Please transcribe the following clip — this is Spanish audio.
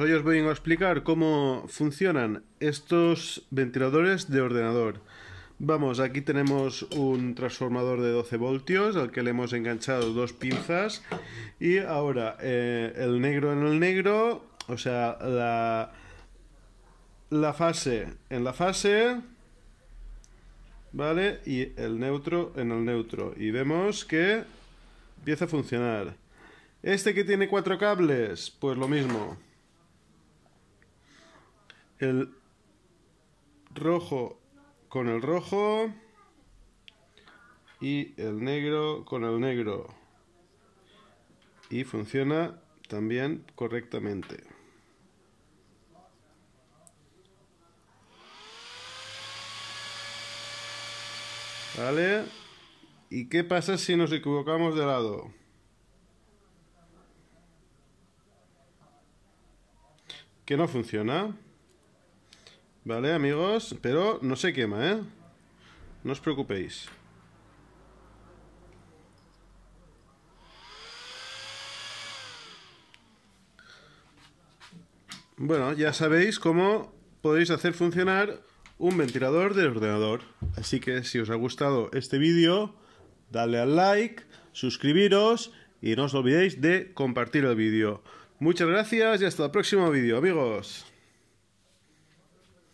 Hoy os voy a explicar cómo funcionan estos ventiladores de ordenador. Vamos, aquí tenemos un transformador de 12 voltios al que le hemos enganchado dos pinzas y ahora eh, el negro en el negro, o sea, la, la fase en la fase, ¿vale? Y el neutro en el neutro. Y vemos que empieza a funcionar. Este que tiene cuatro cables, pues lo mismo el rojo con el rojo y el negro con el negro y funciona también correctamente vale y qué pasa si nos equivocamos de lado que no funciona Vale, amigos, pero no se quema, ¿eh? No os preocupéis. Bueno, ya sabéis cómo podéis hacer funcionar un ventilador del ordenador. Así que si os ha gustado este vídeo, dale al like, suscribiros y no os olvidéis de compartir el vídeo. Muchas gracias y hasta el próximo vídeo, amigos.